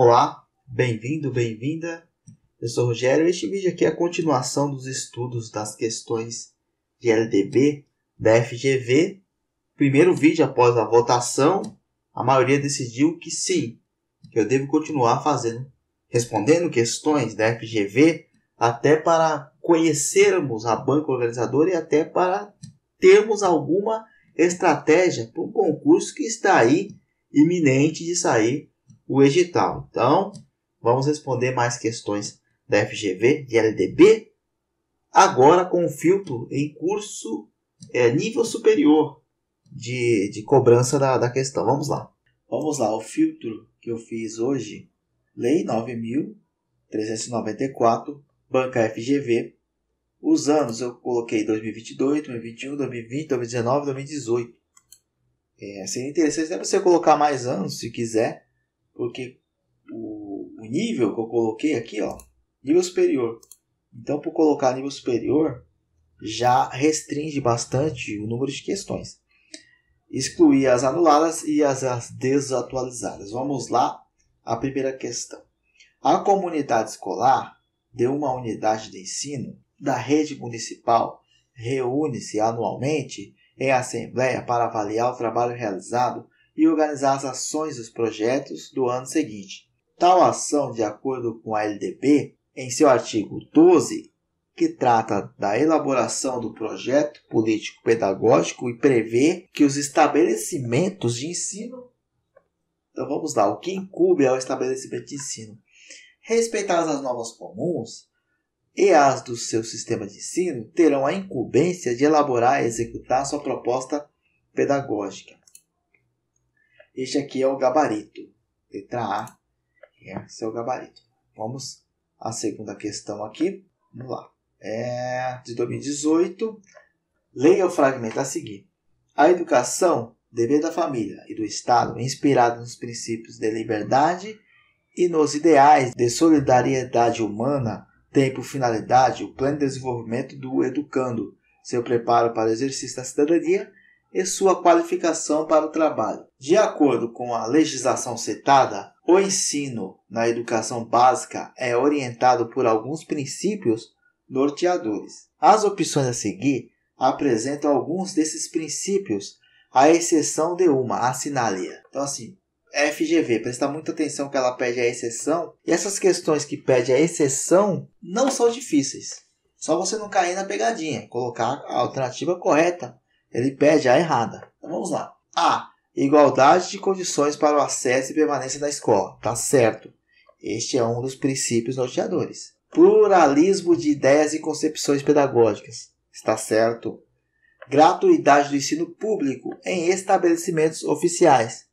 Olá, bem-vindo, bem-vinda. Eu sou o Rogério e este vídeo aqui é a continuação dos estudos das questões de LDB da FGV. Primeiro vídeo após a votação, a maioria decidiu que sim, que eu devo continuar fazendo, respondendo questões da FGV até para conhecermos a banca organizadora e até para termos alguma estratégia para um concurso que está aí iminente de sair o edital. Então, vamos responder mais questões da FGV e LDB agora com o filtro em curso é, nível superior de, de cobrança da, da questão. Vamos lá. Vamos lá, o filtro que eu fiz hoje, Lei 9.394, Banca FGV. Os anos eu coloquei 2022, 2021, 2020, 2019, 2018. É, seria interessante até você colocar mais anos, se quiser, porque o, o nível que eu coloquei aqui, ó, nível superior. Então, por colocar nível superior, já restringe bastante o número de questões. Excluir as anuladas e as, as desatualizadas. Vamos lá, a primeira questão. A comunidade escolar de uma unidade de ensino da rede municipal reúne-se anualmente em assembleia para avaliar o trabalho realizado e organizar as ações dos projetos do ano seguinte. Tal ação, de acordo com a LDB, em seu artigo 12, que trata da elaboração do projeto político-pedagógico e prevê que os estabelecimentos de ensino. Então vamos lá, o que incube ao estabelecimento de ensino? respeitadas as normas comuns e as do seu sistema de ensino terão a incumbência de elaborar e executar sua proposta pedagógica. Este aqui é o gabarito. Letra A. Esse é o gabarito. Vamos à segunda questão aqui. Vamos lá. É de 2018. Leia o fragmento a seguir. A educação, dever da família e do Estado, inspirado nos princípios de liberdade e nos ideais de solidariedade humana, tem por finalidade o pleno desenvolvimento do educando, seu preparo para o exercício da cidadania e sua qualificação para o trabalho de acordo com a legislação citada, o ensino na educação básica é orientado por alguns princípios norteadores. As opções a seguir apresentam alguns desses princípios, à exceção de uma, a Então, assim, FGV, presta muita atenção que ela pede a exceção. E essas questões que pede a exceção não são difíceis. Só você não cair na pegadinha, colocar a alternativa correta. Ele pede a errada. Então vamos lá. A. Igualdade de condições para o acesso e permanência da escola. Tá certo. Este é um dos princípios norteadores. Pluralismo de ideias e concepções pedagógicas. Está certo. Gratuidade do ensino público em estabelecimentos oficiais.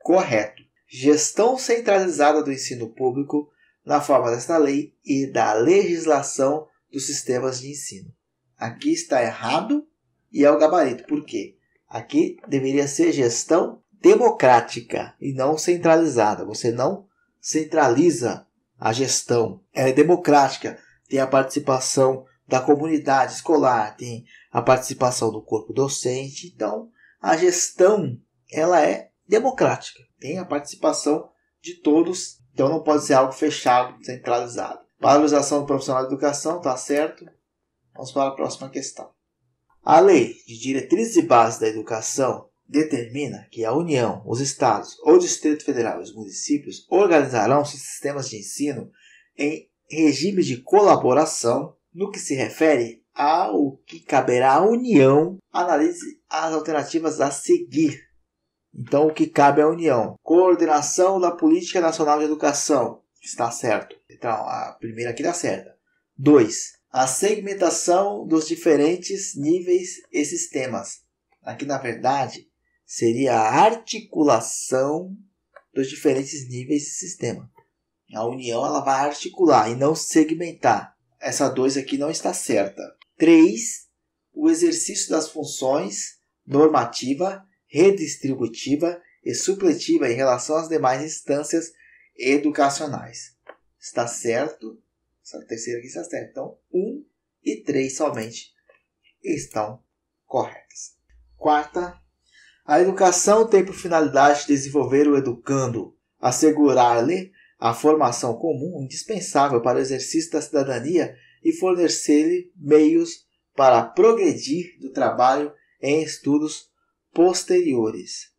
Correto. Gestão centralizada do ensino público na forma desta lei e da legislação dos sistemas de ensino. Aqui está errado e é o gabarito. Por quê? Aqui deveria ser gestão democrática e não centralizada. Você não centraliza a gestão. Ela é democrática, tem a participação da comunidade escolar, tem a participação do corpo docente. Então, a gestão ela é democrática, tem a participação de todos. Então, não pode ser algo fechado, centralizado. Valorização do profissional de educação, tá certo? Vamos para a próxima questão. A Lei de Diretrizes e Bases da Educação determina que a União, os Estados, o Distrito Federal e os municípios organizarão seus sistemas de ensino em regime de colaboração no que se refere ao que caberá à União analise as alternativas a seguir. Então, o que cabe à União? Coordenação da Política Nacional de Educação. Está certo. Então, a primeira aqui está certa. 2 a segmentação dos diferentes níveis e sistemas. Aqui, na verdade, seria a articulação dos diferentes níveis e sistema. A união ela vai articular e não segmentar. Essa 2 aqui não está certa. 3. O exercício das funções normativa, redistributiva e supletiva em relação às demais instâncias educacionais. Está certo? terceira, quinta série. Então, 1 um e 3 somente estão corretas. Quarta, a educação tem por finalidade desenvolver o educando, assegurar-lhe a formação comum indispensável para o exercício da cidadania e fornecer-lhe meios para progredir do trabalho em estudos posteriores.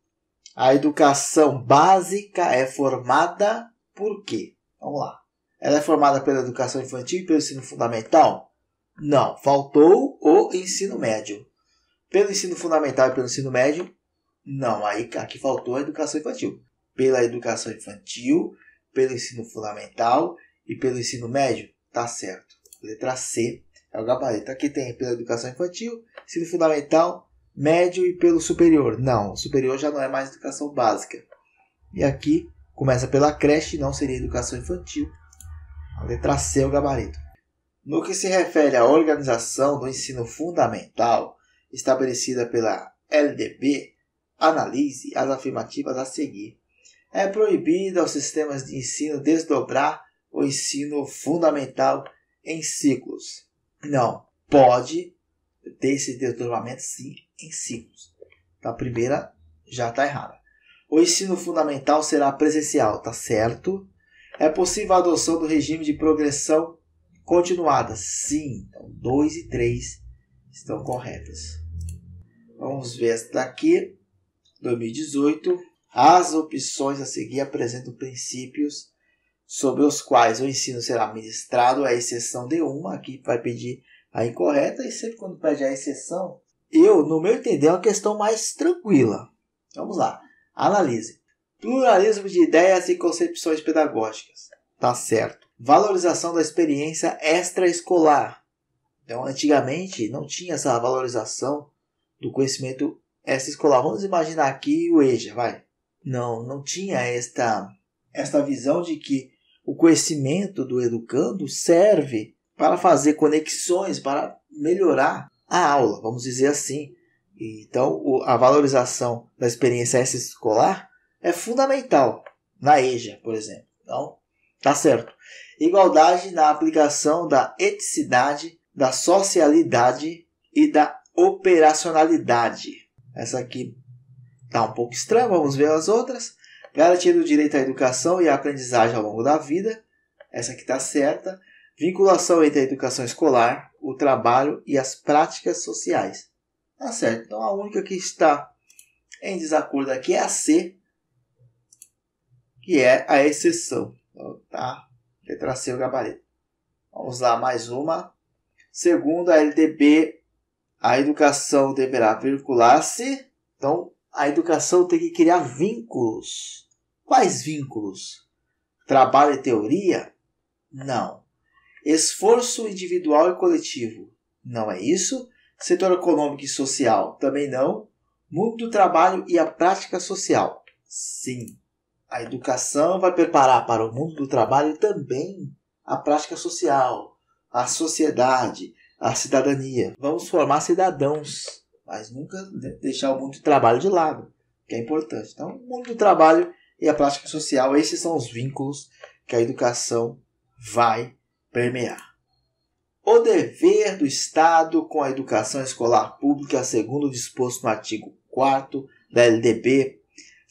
A educação básica é formada por quê? Vamos lá. Ela é formada pela educação infantil e pelo ensino fundamental? Não, faltou o ensino médio. Pelo ensino fundamental e pelo ensino médio? Não, aí aqui faltou a educação infantil. Pela educação infantil, pelo ensino fundamental e pelo ensino médio? Tá certo. Letra C é o gabarito. Aqui tem pela educação infantil, ensino fundamental, médio e pelo superior. Não, superior já não é mais educação básica. E aqui começa pela creche, não seria educação infantil. A letra C é o gabarito. No que se refere à organização do ensino fundamental, estabelecida pela LDB, analise as afirmativas a seguir. É proibido aos sistemas de ensino desdobrar o ensino fundamental em ciclos. Não, pode ter esse desdobramento sim em ciclos. Então, a primeira já está errada. O ensino fundamental será presencial, tá certo? É possível a adoção do regime de progressão continuada? Sim. Então, 2 e 3 estão corretas. Vamos ver esta daqui. 2018. As opções a seguir apresentam princípios sobre os quais o ensino será ministrado, à exceção de uma. Aqui vai pedir a incorreta, e sempre quando pede a exceção, eu, no meu entender, é uma questão mais tranquila. Vamos lá. Analise. Pluralismo de ideias e concepções pedagógicas. Tá certo. Valorização da experiência extraescolar. Então, antigamente não tinha essa valorização do conhecimento extraescolar. Vamos imaginar aqui o EJA, vai. Não, não tinha esta esta visão de que o conhecimento do educando serve para fazer conexões, para melhorar a aula, vamos dizer assim. Então, a valorização da experiência extraescolar é fundamental na EJA, por exemplo. Então, tá certo. Igualdade na aplicação da eticidade, da socialidade e da operacionalidade. Essa aqui tá um pouco estranha, vamos ver as outras. Garantir o direito à educação e à aprendizagem ao longo da vida. Essa aqui tá certa. Vinculação entre a educação escolar, o trabalho e as práticas sociais. Tá certo. Então a única que está em desacordo aqui é a C, que é a exceção. Então, tá? Letra C, o gabarito. Vamos lá, mais uma. Segundo a LDB, a educação deverá vincular-se. Então, a educação tem que criar vínculos. Quais vínculos? Trabalho e teoria? Não. Esforço individual e coletivo? Não é isso. Setor econômico e social? Também não. Mundo do trabalho e a prática social? Sim. A educação vai preparar para o mundo do trabalho também a prática social, a sociedade, a cidadania. Vamos formar cidadãos, mas nunca deixar o mundo do trabalho de lado, que é importante. Então, o mundo do trabalho e a prática social, esses são os vínculos que a educação vai permear. O dever do Estado com a educação escolar pública, segundo disposto no artigo 4 da LDB,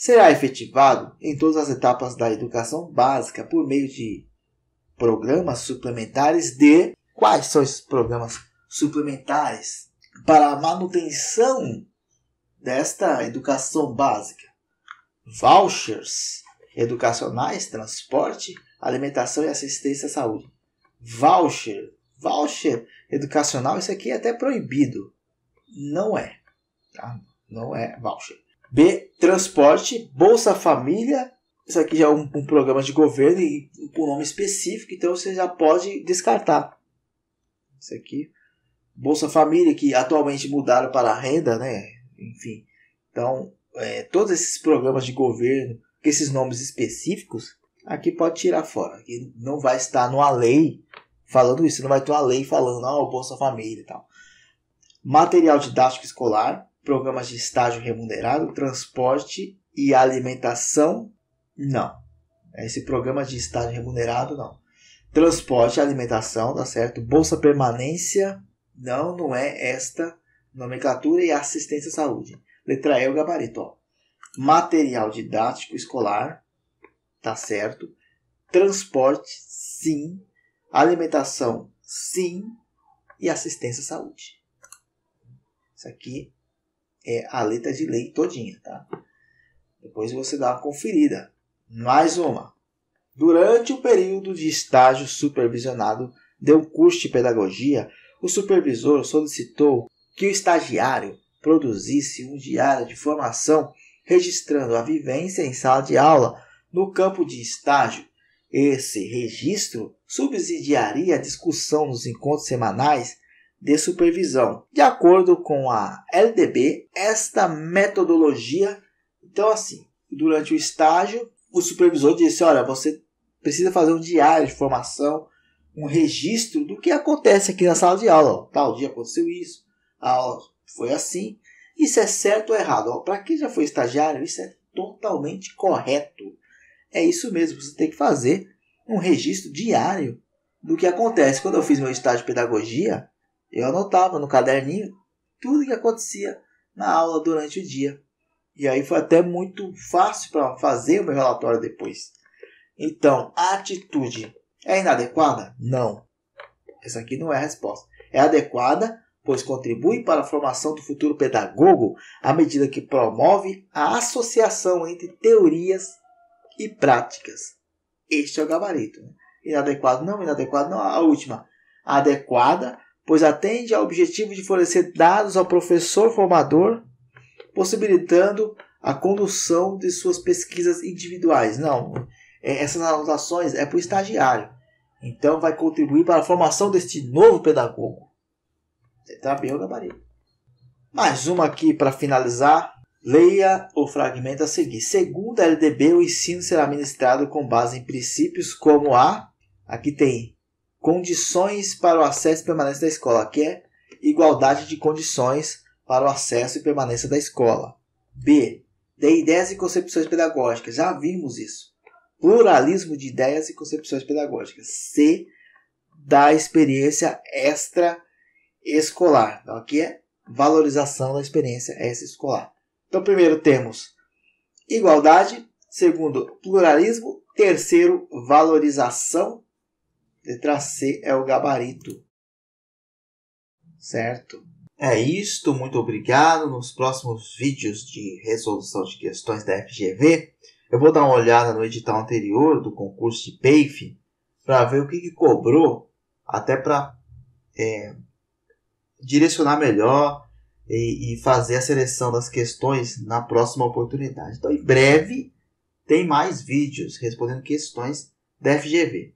será efetivado em todas as etapas da educação básica por meio de programas suplementares de quais são esses programas suplementares para a manutenção desta educação básica? Vouchers educacionais, transporte, alimentação e assistência à saúde. Voucher, voucher educacional, isso aqui é até proibido. Não é, tá? Não é voucher. B. Transporte, Bolsa Família. Isso aqui já é um, um programa de governo e com um nome específico, então você já pode descartar. Isso aqui. Bolsa Família, que atualmente mudaram para a renda, né? Enfim. Então, é, todos esses programas de governo, com esses nomes específicos, aqui pode tirar fora. Aqui não vai estar numa lei falando isso, não vai ter uma lei falando, ah, Bolsa Família e tal. Material didático escolar, programas de estágio remunerado, transporte e alimentação, não. Esse programa de estágio remunerado, não. Transporte, alimentação, tá certo? Bolsa permanência, não, não é esta nomenclatura e assistência à saúde. Letra E, é o gabarito, ó. Material didático escolar, tá certo? Transporte, sim. Alimentação, sim. E assistência à saúde. Isso aqui é, a letra de lei todinha, tá? Depois você dá uma conferida. Mais uma. Durante o período de estágio supervisionado de um curso de pedagogia, o supervisor solicitou que o estagiário produzisse um diário de formação registrando a vivência em sala de aula no campo de estágio. Esse registro subsidiaria a discussão nos encontros semanais de supervisão. De acordo com a LDB, esta metodologia, então assim, durante o estágio, o supervisor disse: "Olha, você precisa fazer um diário de formação, um registro do que acontece aqui na sala de aula. Tal dia aconteceu isso, a aula foi assim. Isso é certo ou errado? Para quem já foi estagiário, isso é totalmente correto. É isso mesmo, você tem que fazer um registro diário do que acontece. Quando eu fiz meu estágio de pedagogia, eu anotava no caderninho tudo que acontecia na aula durante o dia. E aí foi até muito fácil para fazer o meu relatório depois. Então, a atitude é inadequada? Não. Essa aqui não é a resposta. É adequada, pois contribui para a formação do futuro pedagogo à medida que promove a associação entre teorias e práticas. Este é o gabarito. Inadequado não, inadequado não. A última. Adequada pois atende ao objetivo de fornecer dados ao professor formador, possibilitando a condução de suas pesquisas individuais. Não, é, essas anotações é para o estagiário. Então vai contribuir para a formação deste novo pedagogo. Você está bem o gabarito. Mais uma aqui para finalizar. Leia o fragmento a seguir. Segundo a LDB, o ensino será ministrado com base em princípios como a. Aqui tem condições para o acesso e permanência da escola, que é igualdade de condições para o acesso e permanência da escola. B. De ideias e concepções pedagógicas. Já vimos isso. Pluralismo de ideias e concepções pedagógicas. C. Da experiência extra escolar. Então, tá aqui é valorização da experiência extra escolar. Então, primeiro temos igualdade, segundo, pluralismo, terceiro, valorização Letra C é o gabarito. Certo? É isto, muito obrigado. Nos próximos vídeos de resolução de questões da FGV, eu vou dar uma olhada no edital anterior do concurso de PAIF para ver o que, que cobrou, até para é, direcionar melhor e, e, fazer a seleção das questões na próxima oportunidade. Então, em breve, tem mais vídeos respondendo questões da FGV.